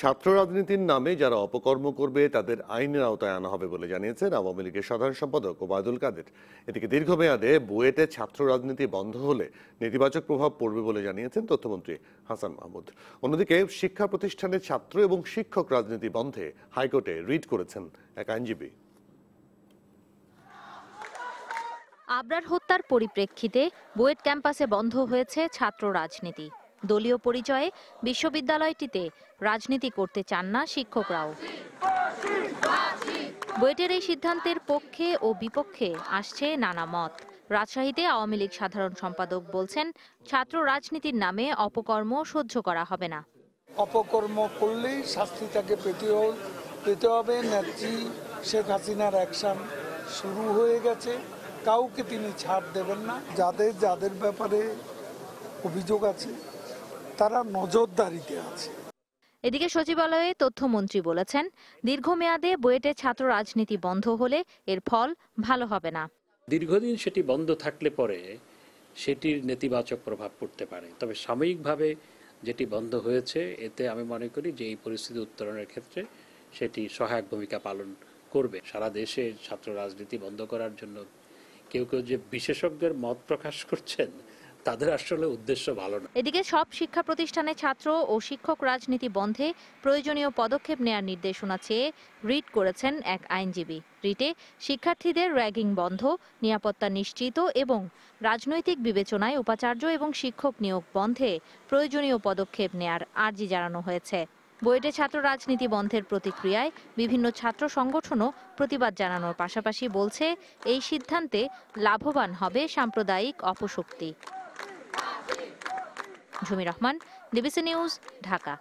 ছাত্র রাজনীতির নামে যারা অপকর্ম করবে তাদের আইনের আওতায় আনা হবে বলে জানিয়েছেন আওয়ামী লীগের সাধারণ সম্পাদক ওবায়দুল কাদের এদিকে দীর্ঘমেয়াদে বুয়েটে ছাত্র রাজনীতি বন্ধ হলে নেতিবাচক প্রভাব পড়বে বলে জানিয়েছেন তথ্যমন্ত্রী হাসান মাহমুদ অন্যদিকে শিক্ষা প্রতিষ্ঠানের ছাত্র এবং শিক্ষক রাজনীতি বন্ধে হাইকোর্টে রিট করেছেন এক আইনজীবী আবরার হত্যার পরিপ্রেক্ষিতে বুয়েট ক্যাম্পাসে বন্ধ হয়েছে ছাত্র রাজনীতি দলীয় পরিচয়ে বিশ্ববিদ্যালয়টিতে রাজনীতি করতে চান না শিক্ষকরাও বুয়েটের এই সিদ্ধান্তের পক্ষে ও বিপক্ষে আসছে নানা মত রাজশাহীতে আওয়ামী লীগ সাধারণ সম্পাদক বলছেন ছাত্র রাজনীতির নামে অপকর্ম সহ্য করা হবে না অপকর্ম করলেই শাস্তি তাকে পেতে পেতে হবে নেত্রী শেখ হাসিনার অ্যাকশন শুরু হয়ে গেছে কাউকে তিনি ছাড় দেবেন না যাদের যাদের ব্যাপারে অভিযোগ আছে তারা নজরদারিতে আছে এদিকে সচিবালয়ে তথ্যমন্ত্রী বলেছেন দীর্ঘমেয়াদে বুয়েটে ছাত্র রাজনীতি বন্ধ হলে এর ফল ভালো হবে না দীর্ঘদিন সেটি বন্ধ থাকলে পরে সেটির নেতিবাচক প্রভাব পড়তে পারে তবে সাময়িকভাবে যেটি বন্ধ হয়েছে এতে আমি মনে করি যে এই পরিস্থিতি উত্তরণের ক্ষেত্রে সেটি সহায়ক ভূমিকা পালন করবে সারা দেশে ছাত্র রাজনীতি বন্ধ করার জন্য কেউ কেউ যে বিশেষজ্ঞের মত প্রকাশ করছেন তাদের আসলে উদ্দেশ্য ভালো না এদিকে সব শিক্ষা প্রতিষ্ঠানে ছাত্র ও শিক্ষক রাজনীতি বন্ধে প্রয়োজনীয় পদক্ষেপ নেয়ার নির্দেশনা চেয়ে রিট করেছেন এক আইনজীবী রিটে শিক্ষার্থীদের র্যাগিং বন্ধ নিরাপত্তা নিশ্চিত এবং রাজনৈতিক বিবেচনায় উপাচার্য এবং শিক্ষক নিয়োগ বন্ধে প্রয়োজনীয় পদক্ষেপ নেয়ার আর্জি জানানো হয়েছে বইটে ছাত্র রাজনীতি বন্ধের প্রতিক্রিয়ায় বিভিন্ন ছাত্র সংগঠনও প্রতিবাদ জানানোর পাশাপাশি বলছে এই সিদ্ধান্তে লাভবান হবে সাম্প্রদায়িক অপশক্তি জমির রহমান দেবিসি নিউজ ঢাকা